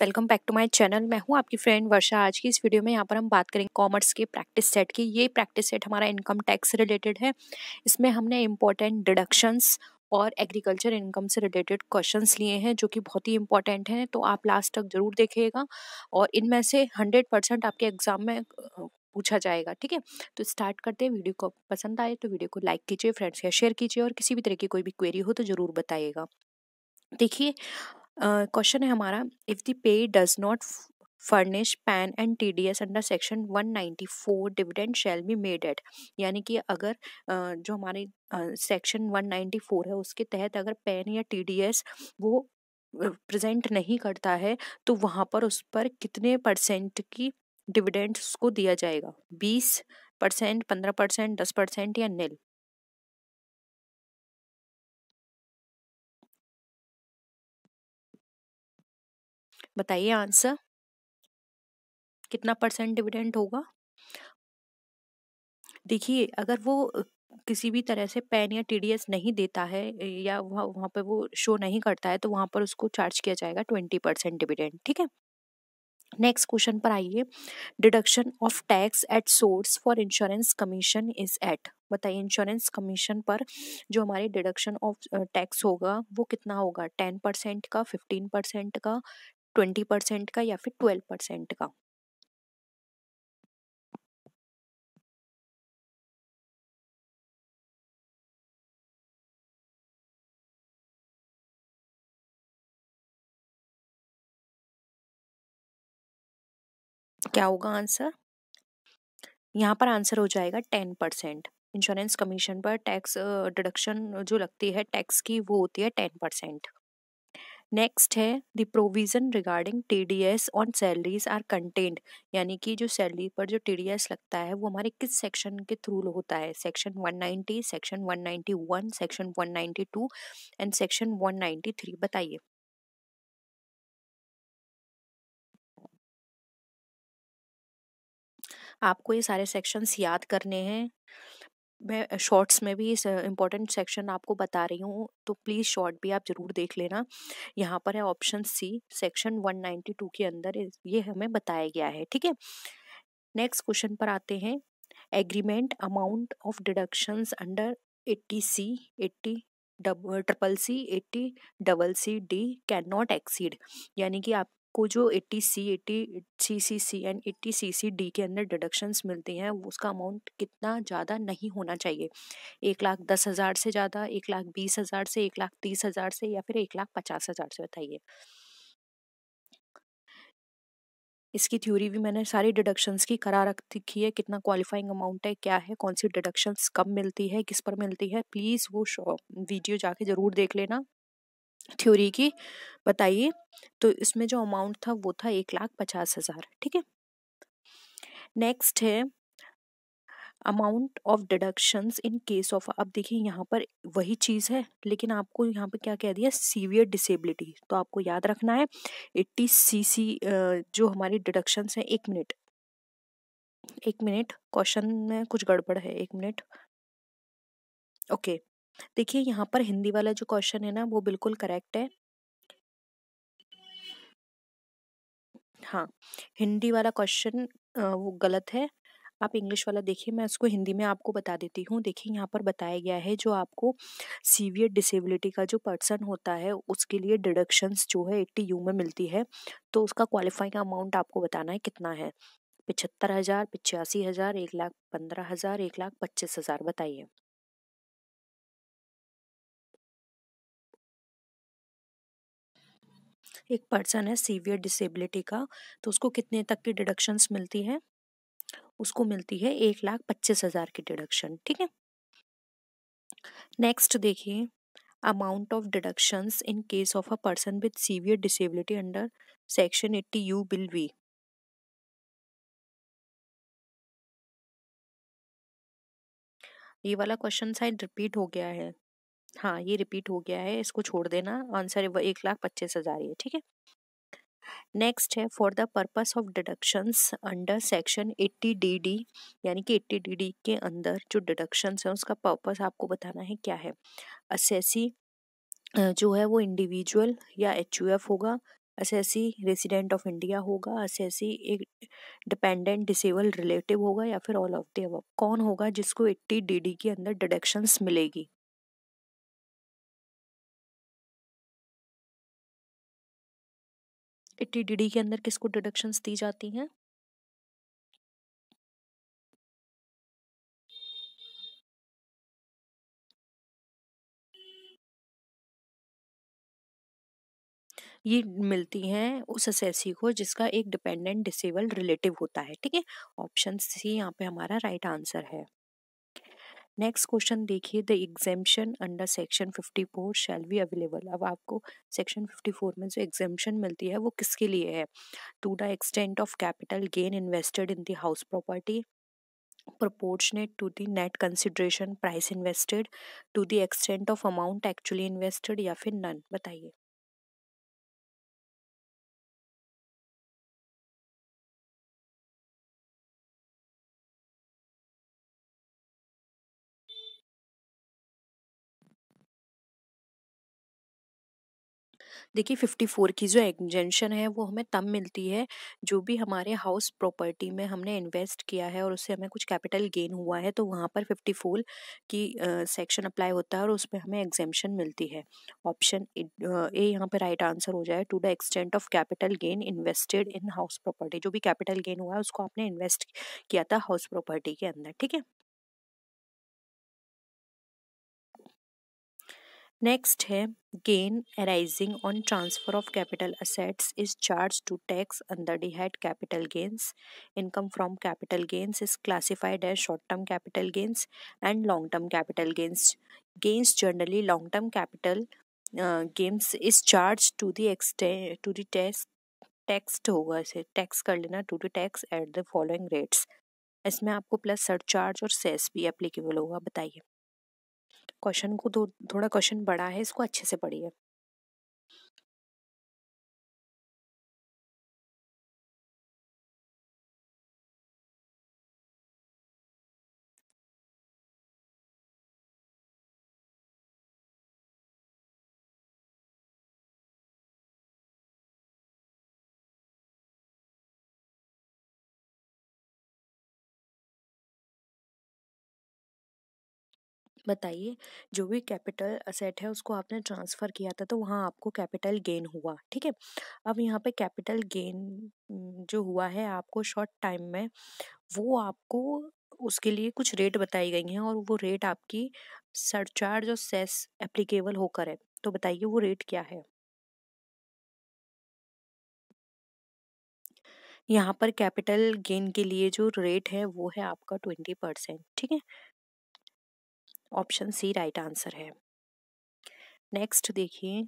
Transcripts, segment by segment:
Welcome back to my channel मैं हूं आपकी फ्रेंड वर्षा आज की इस वीडियो में यहां पर हम बात करेंगे कॉमर्स के प्रैक्टिस सेट की ये प्रैक्टिस सेट हमारा इनकम टैक्स रिलेटेड है इसमें हमने इम्पोर्टेंट डिडक्शंस और एग्रीकल्चर इनकम से रिलेटेड क्वेश्चंस लिए हैं जो कि बहुत ही इंपॉर्टेंट हैं तो आप लास्ट तक ज़रूर देखिएगा और इनमें से हंड्रेड परसेंट आपके एग्ज़ाम में पूछा जाएगा ठीक है तो स्टार्ट करते हैं वीडियो को पसंद आए तो वीडियो को लाइक कीजिए फ्रेंड्स या शेयर कीजिए और किसी भी तरह की कोई भी क्वेरी हो तो ज़रूर बताइएगा देखिए क्वेश्चन है हमारा if the payee does not furnish PAN and T D S under section one four dividend shall be made at यानी कि अगर जो हमारी सेक्शन वन फोर है उसके तहत अगर पैन या टी डी एस वो प्रजेंट नहीं करता है तो वहाँ पर उस पर कितने परसेंट की डिविडेंड्स को दिया जाएगा बीस परसेंट पंद्रह परसेंट दस परसेंट या नील बताइए आंसर कितना परसेंट डिविडेंड होगा देखिए अगर वो किसी भी तरह से पैन या टीडीएस नहीं देता है या वहाँ वहाँ पर वो शो नहीं करता है तो वहाँ पर उसको चार्ज किया जाएगा ट्वेंटी परसेंट डिविडेंड ठीक है नेक्स्ट क्वेश्चन पर आइए deduction of tax at source for insurance commission is at बताइए इंश्योरेंस कमीशन पर जो हमारे डिडक्शन ऑफ टैक्स होगा वो कितना होगा टेन परसेंट का फिफ्टीन परसेंट का ट्वेंटी परसेंट का या फिर ट्वेल्व परसेंट का क्या होगा आंसर यहाँ पर आंसर हो जाएगा टेन परसेंट इंश्योरेंस कमीशन पर टैक्स डिडक्शन जो लगती है टैक्स की वो होती है टेन परसेंट नेक्स्ट है the provision regarding TDS on salaries are content यानी कि जो सैलरी पर जो टीडीएस लगता है वो हमारे किस सेक्शन के थ्रू होता है section 190 section 191 section 192 and section 193 बताइए आपको ये सारे सेक्शंस याद करने हैं मैं शॉर्ट्स में भी इस इम्पोर्टेंट सेक्शन आपको बता रही हूँ तो प्लीज़ शॉर्ट भी आप ज़रूर देख लेना यहाँ पर है ऑप्शन सी सेक्शन 192 के अंदर ये हमें बताया गया है ठीक है नेक्स्ट क्वेश्चन पर आते हैं agreement amount of deductions under eighty C eighty double triple C eighty double C D can not exceed यानी कि आप आपको जो eighty C eighty C C C and eighty C C D के अंदर डिडक्शंस मिलती हैं उसका अमाउंट कितना ज़्यादा नहीं होना चाहिए एक लाख दस हज़ार से ज़्यादा एक लाख बीस हज़ार से एक लाख तीस हज़ार से या फिर एक लाख पचास हज़ार से बताइए इसकी थ्योरी भी मैंने सारी डिडक्शंस की करा रख रखी है कितना क्वालिफाइंग अमाउंट है क्या है कौन सी डिडक्शंस कब मिलती है किस पर मिलती है प्लीज़ वो वीडियो जाके ज़रूर देख लेना थ्योरी की बताइए तो इसमें जो अमाउंट था वो था एक लाख पचास हज़ार ठीक है नेक्स्ट है amount of deductions in case of अब देखिए यहाँ पर वही चीज़ है लेकिन आपको यहाँ पर क्या कह दिया सीवियर डिसेबिलिटी तो आपको याद रखना है एट्टी सी सी जो हमारी डिडक्शंस हैं एक मिनट एक मिनट क्वेश्चन में कुछ गड़बड़ है एक मिनट ओके okay. देखिए यहाँ पर हिंदी वाला जो क्वेश्चन है ना वो बिल्कुल करेक्ट है हाँ हिंदी वाला क्वेश्चन वो गलत है आप इंग्लिश वाला देखिए मैं उसको हिंदी में आपको बता देती हूँ देखिए यहाँ पर बताया गया है जो आपको सीवियर डिसेबिलिटी का जो पर्सन होता है उसके लिए डिडक्शंस जो है एट्टी यू में मिलती है तो उसका क्वालिफाइंग अमाउंट आपको बताना है कितना है पिछहत्तर हज़ार पिचासी हज़ार एक लाख पंद्रह हज़ार एक लाख पच्चीस हज़ार बताइए एक पर्सन है सीवियर डिसेबिलिटी का तो उसको कितने तक की डिडक्शंस मिलती है उसको मिलती है एक लाख पच्चीस हजार की डिडक्शन ठीक है नेक्स्ट देखिए amount of deduction in case of a person with severe disability under section eighty U will be ये वाला क्वेश्चन शायद रिपीट हो गया है हाँ ये रिपीट हो गया है इसको छोड़ देना आंसर एक लाख पच्चीस हजार ही है ठीक है नेक्स्ट है for the purpose of deductions under section 80 DD यानी कि 80 डीडी के अंदर जो डिडक्शंस है उसका पर्पस आपको बताना है क्या है असेसी जो है वो इंडिविजुअल या एच होगा असेसी रेसिडेंट ऑफ इंडिया होगा असेसी एक डिपेंडेंट डिसेबल रिलेटिव होगा या फिर ऑल ऑफ द अब कौन होगा जिसको 80 डीडी के अंदर डिडक्शंस मिलेगी टी के अंदर किसको डिडक्शंस दी जाती हैं ये मिलती हैं उस एसएससी को जिसका एक डिपेंडेंट डिसेबल्ड रिलेटिव होता है ठीक है ऑप्शन सी यहाँ पे हमारा राइट right आंसर है नेक्स्ट क्वेश्चन देखिए the exemption under section 54 shall be available अब आपको सेक्शन 54 में जो एग्जेम्पन मिलती है वो किसके लिए है to the extent of capital gain invested in the house property proportionate to the net consideration price invested to the extent of amount actually invested या फिर नन बताइए देखिए 54 की जो एग्जेंशन है वो हमें तब मिलती है जो भी हमारे हाउस प्रॉपर्टी में हमने इन्वेस्ट किया है और उससे हमें कुछ कैपिटल गेन हुआ है तो वहाँ पर 54 की सेक्शन अप्लाई होता है और उसमें हमें एग्जेंशन मिलती है ऑप्शन ए यहाँ पर राइट आंसर हो जाए to the extent of capital gain invested in house property जो भी कैपिटल गेन हुआ है उसको आपने इन्वेस्ट किया था हाउस प्रॉपर्टी के अंदर ठीक है नेक्स्ट है gain arising on transfer of capital assets is charge to tax under the head capital gains income from capital gains is classified as short term capital gains and long term capital gains gains generally long term capital gains is charge to the extend to the tax taxed होगा इसे tax कर लेना to the tax at the following rates इसमें आपको plus surcharge और cess भी applicable होगा बताइए क्वेश्चन को दो थोड़ा क्वेश्चन बड़ा है इसको अच्छे से पढ़िए बताइए जो भी कैपिटल असेट है उसको आपने ट्रांसफ़र किया था तो वहाँ आपको कैपिटल गेन हुआ ठीक है अब यहाँ पे कैपिटल गेन जो हुआ है आपको शॉर्ट टाइम में वो आपको उसके लिए कुछ रेट बताई गई हैं और वो रेट आपकी सरचार्ज और सेस एप्लीकेबल होकर है तो बताइए वो रेट क्या है यहाँ पर कैपिटल गेन के लिए जो रेट है वो है आपका ट्वेंटी परसेंट ठीक है ऑप्शन सी राइट आंसर है नेक्स्ट देखिए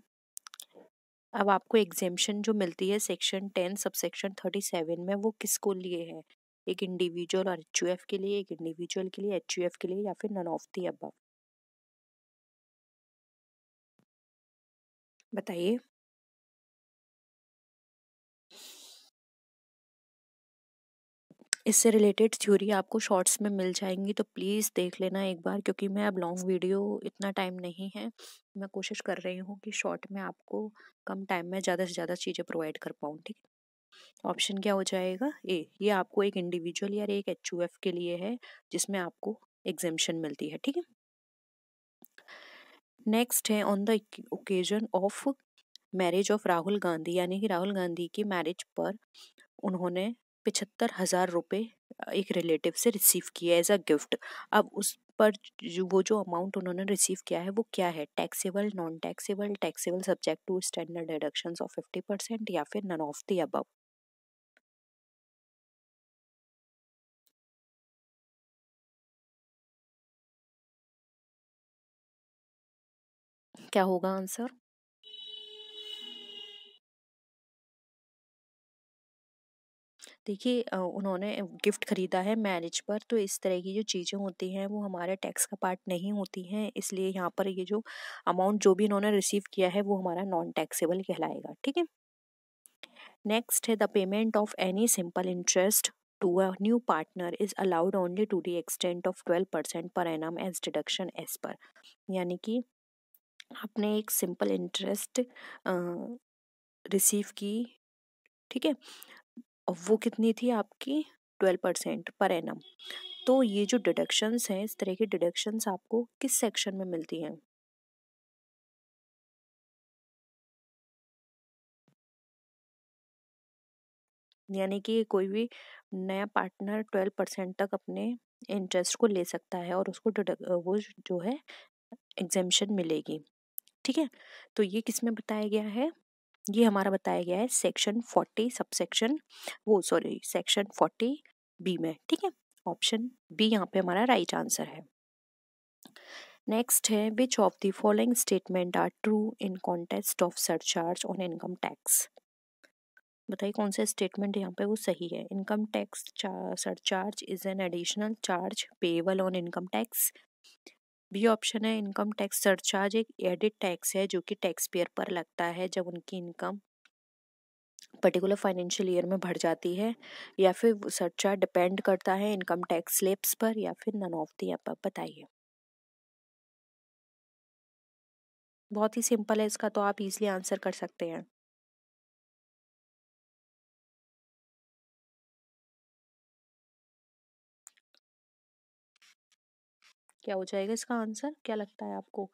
अब आपको एग्जेम्पन जो मिलती है section ten subsection thirty seven में वो किसको लिए है एक इंडिविजुअल और एच के लिए एक इंडिविजुअल के लिए एच के लिए या फिर नन ऑफ दी अब बताइए इससे रिलेटेड थ्योरी आपको शॉर्ट्स में मिल जाएंगी तो प्लीज़ देख लेना एक बार क्योंकि मैं अब लॉन्ग वीडियो इतना टाइम नहीं है मैं कोशिश कर रही हूँ कि शॉर्ट में आपको कम टाइम में ज़्यादा से ज़्यादा चीज़ें प्रोवाइड कर पाऊँ ठीक है ऑप्शन क्या हो जाएगा ए ये आपको एक इंडिविजुअल या एक एच के लिए है जिसमें आपको एग्जेम्पन मिलती है ठीक है नेक्स्ट है on the occasion of marriage of Rahul Gandhi यानी कि राहुल गांधी की मैरिज पर उन्होंने पचहत्तर हज़ार रुपये एक रिलेटिव से रिसीव किया एज अ गिफ्ट अब उस पर जो वो जो अमाउंट उन्होंने रिसीव किया है वो क्या है taxable non taxable taxable subject to standard deduction of fifty percent या फिर नन ऑफ द अबव क्या होगा आंसर देखिए उन्होंने गिफ्ट खरीदा है मैरिज पर तो इस तरह की जो चीज़ें होती हैं वो हमारे टैक्स का पार्ट नहीं होती हैं इसलिए यहाँ पर ये जो अमाउंट जो भी इन्होंने रिसीव किया है वो हमारा नॉन टैक्सेबल कहलाएगा ठीक है नेक्स्ट है the payment of any simple interest a new partner is allowed only to to extent of twelve percent per annum as deduction as per यानी कि आपने एक सिंपल इंटरेस्ट रिसीव की ठीक है और वो कितनी थी आपकी ट्वेल्व परसेंट पर एनम तो ये जो डिडक्शंस हैं इस तरह की डिडक्शंस आपको किस सेक्शन में मिलती हैं यानी कि कोई भी नया पार्टनर ट्वेल्व परसेंट तक अपने इंटरेस्ट को ले सकता है और उसको वो जो है एग्जामेशन मिलेगी ठीक है तो ये किस में बताया गया है ये हमारा बताया गया है सेक्शन फोर्टी सबसेक्शन वो सॉरी सेक्शन फोर्टी बी में ठीक है ऑप्शन बी यहाँ पे हमारा राइट आंसर है नेक्स्ट है which of the following statement are true in contest of surcharge on income tax बताइए कौन सा स्टेटमेंट यहाँ पे वो सही है income tax surcharge is an additional charge payable on income tax B option है इनकम टैक्स सरचार्ज एक एडिड टैक्स है जो कि टैक्स पेयर पर लगता है जब उनकी इनकम पर्टिकुलर फाइनेंशियल ईयर में भर जाती है या फिर सरचार्ज डिपेंड करता है इनकम टैक्स स्लिप्स पर या फिर नन ऑफ दी आप बताइए बहुत ही सिंपल है इसका तो आप इजीली आंसर कर सकते हैं क्या हो जाएगा इसका आंसर क्या लगता है आपको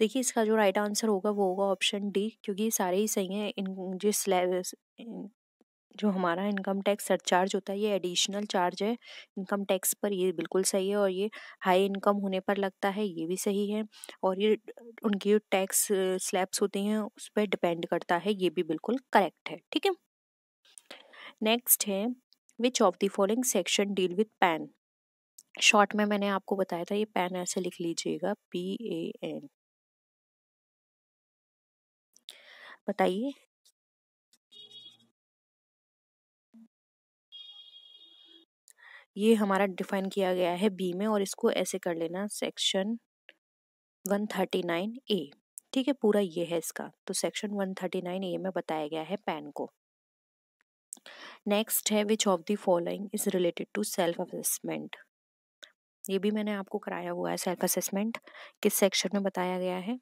देखिए इसका जो राइट आंसर होगा वो होगा ऑप्शन डी क्योंकि सारे ही सही हैं इन जिस जो हमारा इनकम टैक्स सरचार्ज होता है ये एडिशनल चार्ज है इनकम टैक्स पर ये बिल्कुल सही है और ये हाई इनकम होने पर लगता है ये भी सही है और ये उनकी जो टैक्स स्लैब्स होती हैं उस पर डिपेंड करता है ये भी बिल्कुल करेक्ट है ठीक है नेक्स्ट है which of the following section deal with PAN short में मैंने आपको बताया था ये पैन ऐसे लिख लीजिएगा पी ए एन बताइए ये हमारा डिफाइन किया गया है बी में और इसको ऐसे कर लेना सेक्शन 139 ए ठीक है पूरा ये है इसका तो सेक्शन 139 ए में बताया गया है पैन को नेक्स्ट है which of the following is related to self assessment ये भी मैंने आपको कराया हुआ है सेल्फ असेसमेंट किस सेक्शन में बताया गया है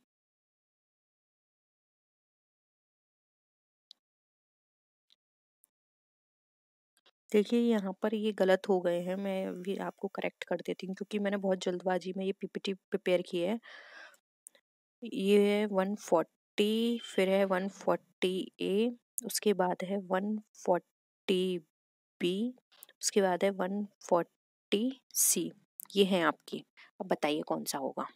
देखिए यहाँ पर ये गलत हो गए हैं मैं भी आपको करेक्ट कर देती हूँ क्योंकि मैंने बहुत जल्दबाजी में ये पीपीटी प्रिपेयर की है ये है वन फोर्टी फिर है वन फोर्टी ए उसके बाद है वन फोर्टी फोर्टी बी उसके बाद है वन फोर्टी सी ये हैं आपकी अब बताइए कौन सा होगा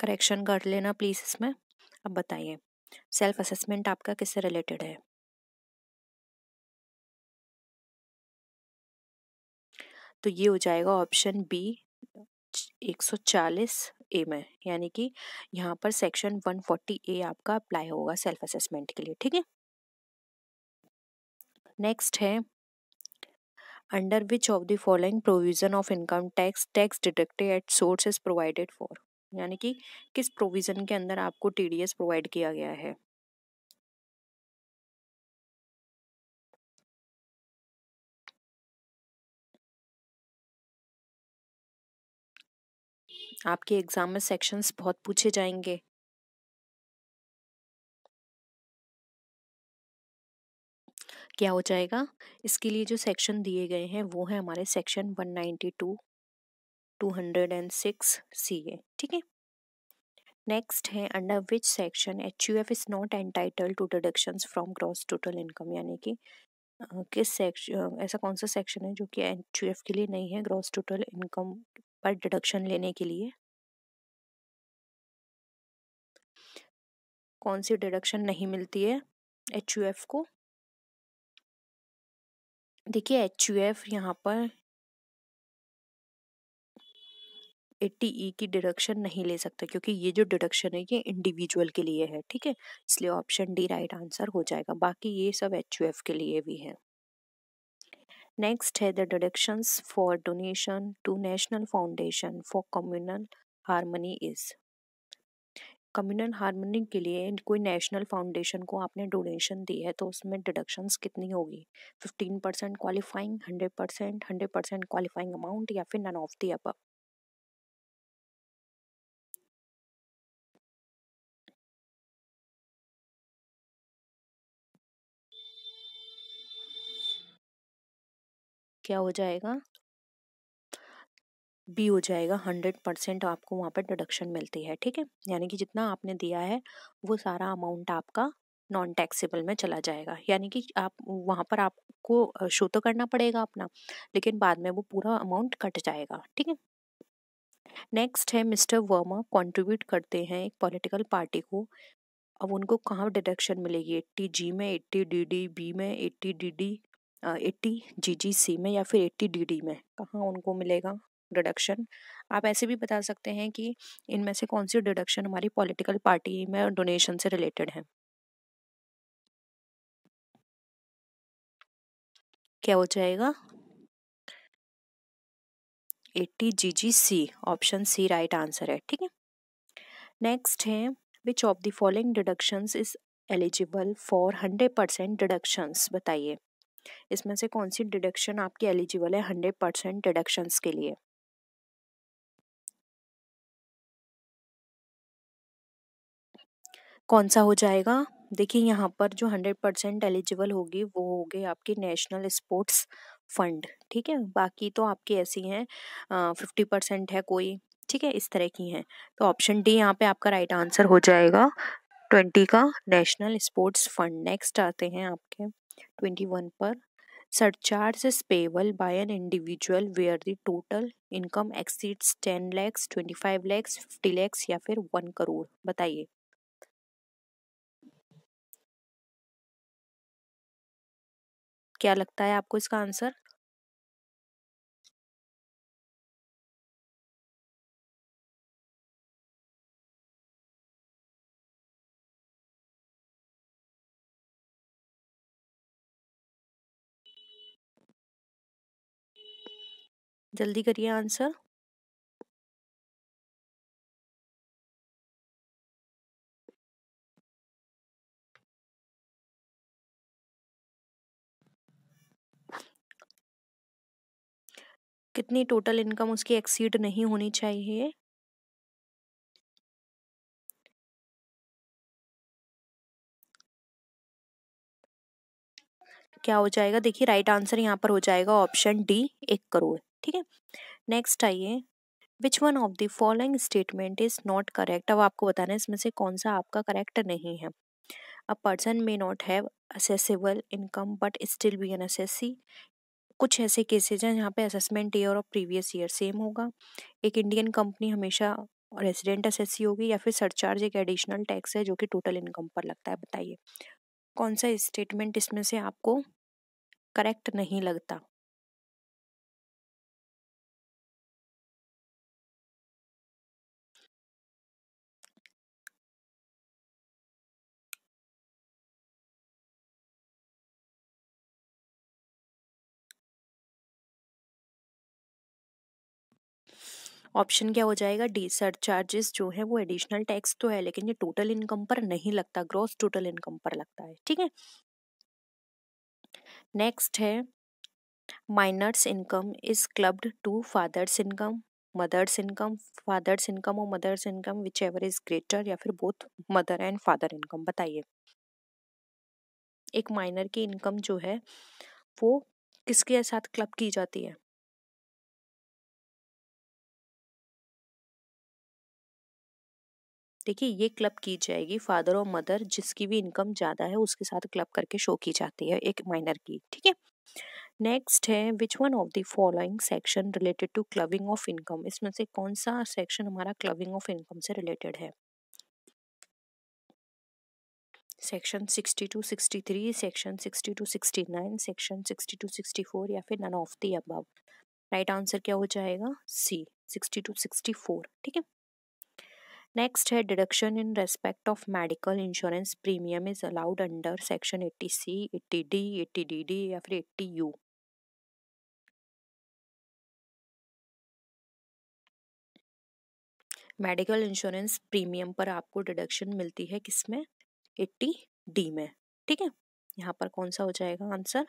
करेक्शन कर लेना प्लीज़ इसमें अब बताइए सेल्फ असेसमेंट आपका किससे रिलेटेड है तो ये हो जाएगा ऑप्शन बी 140 ए में यानी कि यहाँ पर सेक्शन 140 ए आपका अप्लाई होगा सेल्फ असेसमेंट के लिए ठीक है नेक्स्ट है under which of the following provision of income tax tax detected at source is provided for यानी कि किस प्रोविजन के अंदर आपको टीडीएस प्रोवाइड किया गया है आपके एग्जाम में सेक्शंस बहुत पूछे जाएंगे क्या हो जाएगा इसके लिए जो सेक्शन दिए गए हैं वो है हमारे सेक्शन 192 206 सी ए ठीक है नेक्स्ट है under which section H U F is not entitle to deduction from gross total income यानी कि किस सेक्शन ऐसा कौन सा सेक्शन है जो कि एच यू एफ के लिए नहीं है ग्रॉस टोटल इनकम पर डिडक्शन लेने के लिए कौन सी डिडक्शन नहीं मिलती है एच यू एफ को देखिए एच यू एफ यहाँ पर एट्टी ई e की डिडक्शन नहीं ले सकता क्योंकि ये जो डिडक्शन है ये इंडिविजुअल के लिए है ठीक है इसलिए ऑप्शन डी राइट आंसर हो जाएगा बाकी ये सब एच यू एफ के लिए भी है नेक्स्ट है the deductions for donation to national foundation for communal harmony is communal harmony के लिए कोई नेशनल फाउंडेशन को आपने डोनेशन दी है तो उसमें डिडक्शंस कितनी होगी fifteen percent qualifying hundred percent hundred percent qualifying amount या फिर नन ऑफ दी अब क्या हो जाएगा बी हो जाएगा हंड्रेड परसेंट आपको वहाँ पर डिडक्शन मिलती है ठीक है यानी कि जितना आपने दिया है वो सारा अमाउंट आपका नॉन टैक्सेबल में चला जाएगा यानी कि आप वहाँ पर आपको शो तो करना पड़ेगा अपना लेकिन बाद में वो पूरा अमाउंट कट जाएगा ठीक है नेक्स्ट है मिस्टर वर्मा कंट्रीब्यूट करते हैं एक पॉलिटिकल पार्टी को अब उनको कहाँ डिडक्शन मिलेगी एट्टी जी में एट्टी डी डी बी में eighty D D eighty G G C में या फिर एट्टी डी डी में कहाँ उनको मिलेगा डिडक्शन आप ऐसे भी बता सकते हैं कि इनमें से कौन सी डिडक्शन हमारी पॉलिटिकल पार्टी में डोनेशन से रिलेटेड है क्या हो जाएगा eighty G G C option C right answer है ठीक है नेक्स्ट है which of the following deductions is eligible for hundred percent deductions बताइए इसमें से कौन सी डिडक्शन आपकी एलिजिबल है हंड्रेड परसेंट डिडक्शंस के लिए कौन सा हो जाएगा देखिए यहाँ पर जो हंड्रेड परसेंट एलिजिबल होगी वो होगी आपकी नेशनल स्पोर्ट्स फंड ठीक है बाकी तो आपकी ऐसी हैं फिफ्टी परसेंट है कोई ठीक है इस तरह की हैं तो ऑप्शन डी यहाँ पे आपका राइट आंसर हो जाएगा ट्वेंटी का नेशनल स्पोर्ट्स फंड नेक्स्ट आते हैं आपके ट्वेंटी वन पर surcharge is payable by an individual where the total income exceeds ten lakhs twenty five lakhs fifty lakhs या फिर वन करोड़ बताइए क्या लगता है आपको इसका आंसर जल्दी करिए आंसर कितनी टोटल इनकम उसकी एक्सीड नहीं होनी चाहिए क्या हो जाएगा देखिए राइट आंसर यहाँ पर हो जाएगा ऑप्शन डी एक करोड़ ठीक है नेक्स्ट आइए which one of the following statement is not correct अब आपको बताना है इसमें से कौन सा आपका करेक्ट नहीं है a person may not have assessable income but still be an assessee कुछ ऐसे केसेज हैं जहाँ पे असेसमेंट ईयर और प्रीवियस ईयर सेम होगा एक इंडियन कंपनी हमेशा रेजिडेंट एसएससी होगी या फिर सरचार्ज एक एडिशनल टैक्स है जो कि टोटल इनकम पर लगता है बताइए कौन सा स्टेटमेंट इसमें से आपको करेक्ट नहीं लगता ऑप्शन क्या हो जाएगा डी सर चार्जेस जो है वो एडिशनल टैक्स तो है लेकिन ये टोटल इनकम पर नहीं लगता ग्रॉस टोटल इनकम पर लगता है ठीक है नेक्स्ट है minor's income is clubbed to father's income mother's income father's income और mother's income whichever is greater या फिर both mother and father income बताइए एक माइनर की इनकम जो है वो किसके साथ क्लब की जाती है देखिए ये क्लब की जाएगी फादर और मदर जिसकी भी इनकम ज़्यादा है उसके साथ क्लब करके शो की जाती है एक माइनर की ठीक है नेक्स्ट है which one of the following section related to clubbing of income इसमें से कौन सा सेक्शन हमारा क्लबिंग ऑफ इनकम से रिलेटेड है section sixty two sixty three section sixty two sixty nine section sixty two sixty four या फिर none of the above right answer क्या हो जाएगा C sixty two sixty four ठीक है नेक्स्ट है deduction in respect of medical insurance premium is allowed under section eighty C eighty D eighty D D या फिर eighty U medical insurance premium पर आपको डिडक्शन मिलती है किसमें एट्टी डी में ठीक है यहाँ पर कौन सा हो जाएगा आंसर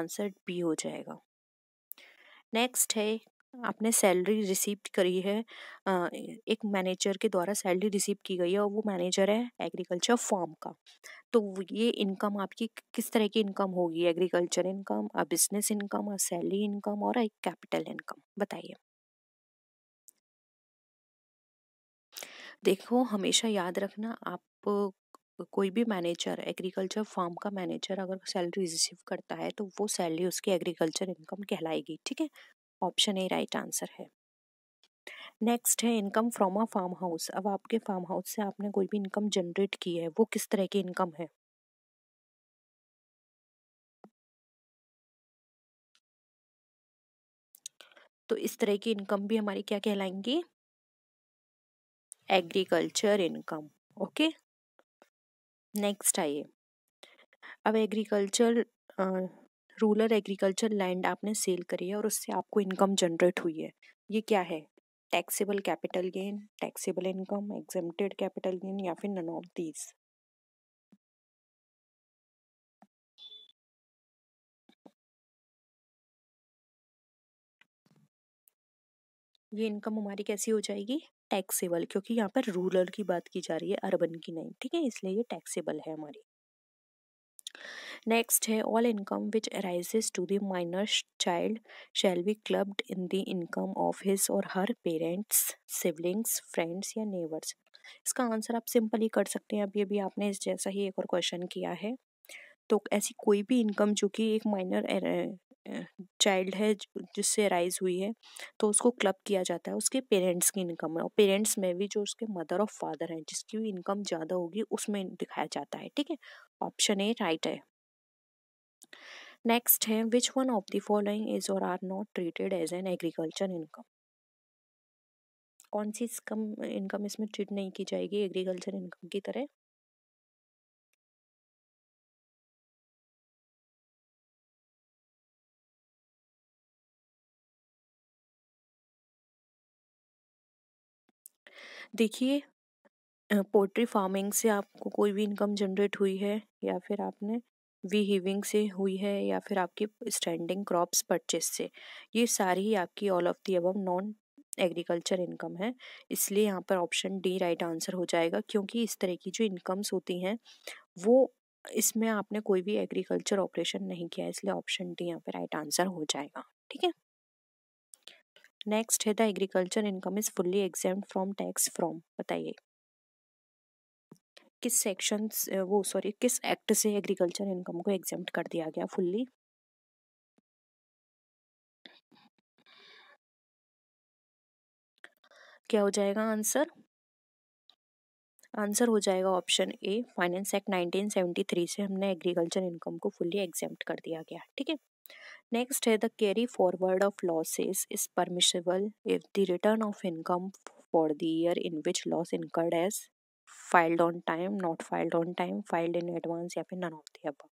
आंसर बी हो जाएगा नेक्स्ट है आपने सैलरी रिसीव करी है एक मैनेजर के द्वारा सैलरी रिसीव की गई है और वो मैनेजर है एग्रीकल्चर फॉर्म का तो ये इनकम आपकी किस तरह की इनकम होगी एग्रीकल्चर इनकम और बिजनेस इनकम और सैलरी इनकम और एक कैपिटल इनकम बताइए देखो हमेशा याद रखना आप कोई भी मैनेजर एग्रीकल्चर फार्म का मैनेजर अगर सैलरी रिसीव करता है तो वो सैलरी उसकी एग्रीकल्चर इनकम कहलाएगी ठीक है ऑप्शन ए राइट आंसर है नेक्स्ट है income from a farm house अब आपके फार्म हाउस से आपने कोई भी इनकम जनरेट की है वो किस तरह की इनकम है तो इस तरह की इनकम भी हमारी क्या कहलाएंगी एग्रीकल्चर इनकम ओके नेक्स्ट आइए अब एग्रीकल्चर रूरल एग्रीकल्चर लैंड आपने सेल करी है और उससे आपको इनकम जनरेट हुई है ये क्या है taxable capital gain taxable income exempted capital gain या फिर नन ऑफ दीज ये इनकम हमारी कैसी हो जाएगी टैक्सेबल क्योंकि यहाँ पर रूरल की बात की जा रही है अर्बन की नहीं ठीक है इसलिए ये टैक्सेबल है हमारी नेक्स्ट है all income which arises to the minor child shall be clubbed in the income of his or her parents siblings friends या नेबर्स इसका आंसर आप सिंपल ही कर सकते हैं अभी अभी आपने इस जैसा ही एक और क्वेश्चन किया है तो ऐसी कोई भी इनकम जो कि एक माइनर चाइल्ड है जिससे राइज हुई है तो उसको क्लब किया जाता है उसके पेरेंट्स की इनकम में और पेरेंट्स में भी जो उसके मदर और फादर हैं जिसकी भी इनकम ज़्यादा होगी उसमें दिखाया जाता है ठीक है ऑप्शन ए राइट है नेक्स्ट है which one of the following is or are not treated as an agriculture income कौन सी कम इनकम इसमें ट्रीट नहीं की जाएगी एग्रीकल्चर इनकम की तरह देखिए पोल्ट्री फार्मिंग से आपको कोई भी इनकम जनरेट हुई है या फिर आपने वी हीविंग से हुई है या फिर आपकी स्टैंडिंग क्रॉप्स परचेस से ये सारी ही आपकी all of the above non agriculture income है इसलिए यहाँ पर ऑप्शन डी राइट आंसर हो जाएगा क्योंकि इस तरह की जो इनकम्स होती हैं वो इसमें आपने कोई भी एग्रीकल्चर ऑपरेशन नहीं किया इसलिए ऑप्शन डी यहाँ पर राइट आंसर हो जाएगा ठीक है नेक्स्ट है the agriculture income is fully exempt from tax from बताइए किस सेक्शन वो सॉरी किस एक्ट से एग्रीकल्चर इनकम को एग्जाम कर दिया गया फुल्ली क्या हो जाएगा आंसर आंसर हो जाएगा ऑप्शन ए फाइनेंस एक्ट 1973 से हमने एग्रीकल्चर इनकम को फुल्ली एग्जाम कर दिया गया ठीक है नेक्स्ट है the carry forward of losses is permissible if the return of income for the year in which loss incurred as filed on time not filed on time filed in advance या फिर none of the अब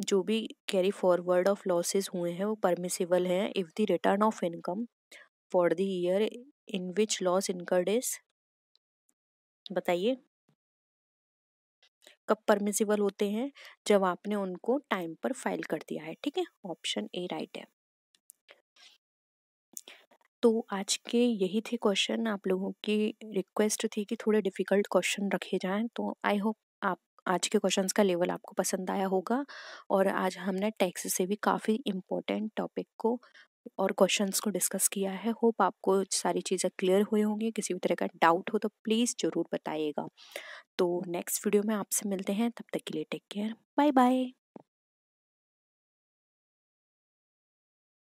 जो भी carry forward of losses हुए हैं वो permissible हैं if the return of income for the year in which loss incurred is बताइए कब परमिसिबल होते हैं जब आपने उनको टाइम पर फाइल कर दिया है ठीक है ऑप्शन ए राइट है तो आज के यही थे क्वेश्चन आप लोगों की रिक्वेस्ट थी कि थोड़े डिफ़िकल्ट क्वेश्चन रखे जाएं तो आई होप आप आज के क्वेश्चंस का लेवल आपको पसंद आया होगा और आज हमने टैक्स से भी काफ़ी इम्पोर्टेंट टॉपिक को और क्वेश्चंस को डिस्कस किया है होप आपको सारी चीज़ें क्लियर हुई होंगी किसी भी तरह का डाउट हो तो प्लीज़ ज़रूर बताइएगा तो नेक्स्ट वीडियो में आपसे मिलते हैं तब तक के लिए टेक केयर बाय बाय